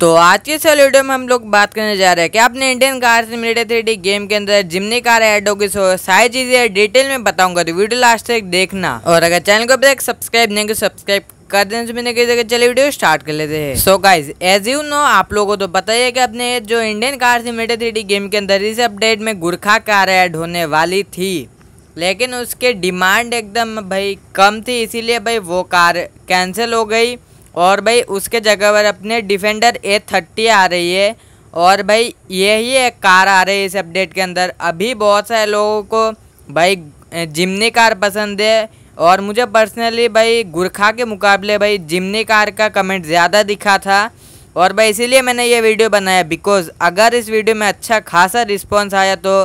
तो आज के इस वीडियो में हम लोग बात करने जा रहे हैं कि आपने Indian car simulator three game के अंदर जिमनी कार एड होगी सो सारी चीज़ें डिटेल में बताऊंगा तो वीडियो लास्ट तक देखना और अगर चैनल को अभी तक सब्सक्राइब नहीं सब्सक्राइब कर देने से मैंने कही जगह चले वीडियो स्टार्ट कर लेते हैं so guys as you know आप लोगों को तो पता ही है कि अपने जो Indian car simulator three game के अंदर इस अपडेट में गुरखा कार ऐड होने वाली थी लेकिन उसके डिमांड एकदम भाई कम थी इसीलिए भाई वो कार कैंसिल हो गई और भाई उसके जगह पर अपने डिफेंडर ए थर्टी आ रही है और भाई यही एक कार आ रही है इस अपडेट के अंदर अभी बहुत सारे लोगों को भाई जिमनी कार पसंद है और मुझे पर्सनली भाई गुरखा के मुकाबले भाई जिमनी कार का कमेंट ज़्यादा दिखा था और भाई इसीलिए मैंने ये वीडियो बनाया बिकॉज अगर इस वीडियो में अच्छा खासा रिस्पॉन्स आया तो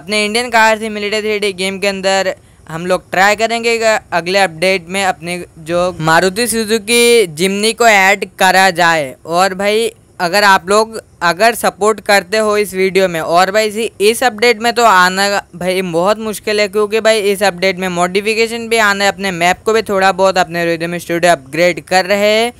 अपने इंडियन कार से मिलिटे थ्री गेम के अंदर हम लोग ट्राई करेंगे अगले अपडेट में अपने जो मारुति सुजुकी जिमनी को ऐड करा जाए और भाई अगर आप लोग अगर सपोर्ट करते हो इस वीडियो में और भाई इसी इस अपडेट में तो आना भाई बहुत मुश्किल है क्योंकि भाई इस अपडेट में मॉडिफिकेशन भी आना है अपने मैप को भी थोड़ा बहुत अपने रिदम स्टूडियो अपग्रेड कर रहे हैं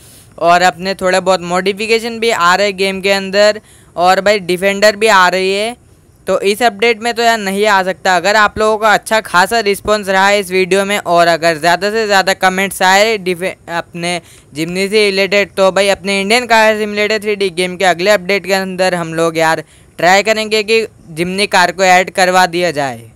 और अपने थोड़ा बहुत मॉडिफिकेशन भी आ रहे गेम के अंदर और भाई डिफेंडर भी आ रही है तो इस अपडेट में तो यार नहीं आ सकता अगर आप लोगों का अच्छा खासा रिस्पॉन्स रहा है इस वीडियो में और अगर ज़्यादा से ज़्यादा कमेंट्स आए डिफे अपने जिमनी से रिलेटेड तो भाई अपने Indian car related three game के अगले अपडेट के अंदर हम लोग यार ट्राई करेंगे कि जिमनी कार को ऐड करवा दिया जाए